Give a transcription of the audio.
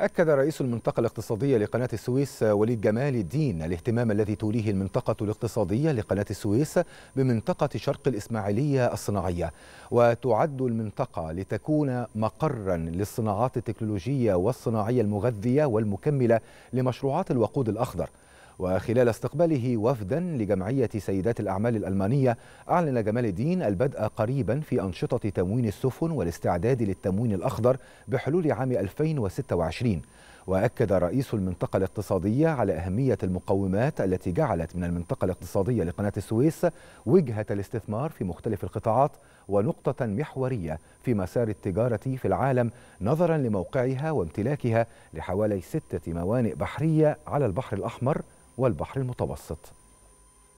أكد رئيس المنطقة الاقتصادية لقناة السويس وليد جمال الدين الاهتمام الذي توليه المنطقة الاقتصادية لقناة السويس بمنطقة شرق الإسماعيلية الصناعية وتعد المنطقة لتكون مقرا للصناعات التكنولوجية والصناعية المغذية والمكملة لمشروعات الوقود الأخضر وخلال استقباله وفدا لجمعية سيدات الأعمال الألمانية أعلن جمال الدين البدء قريبا في أنشطة تموين السفن والاستعداد للتموين الأخضر بحلول عام 2026 وأكد رئيس المنطقة الاقتصادية على أهمية المقومات التي جعلت من المنطقة الاقتصادية لقناة السويس وجهة الاستثمار في مختلف القطاعات ونقطة محورية في مسار التجارة في العالم نظرا لموقعها وامتلاكها لحوالي ستة موانئ بحرية على البحر الأحمر والبحر المتوسط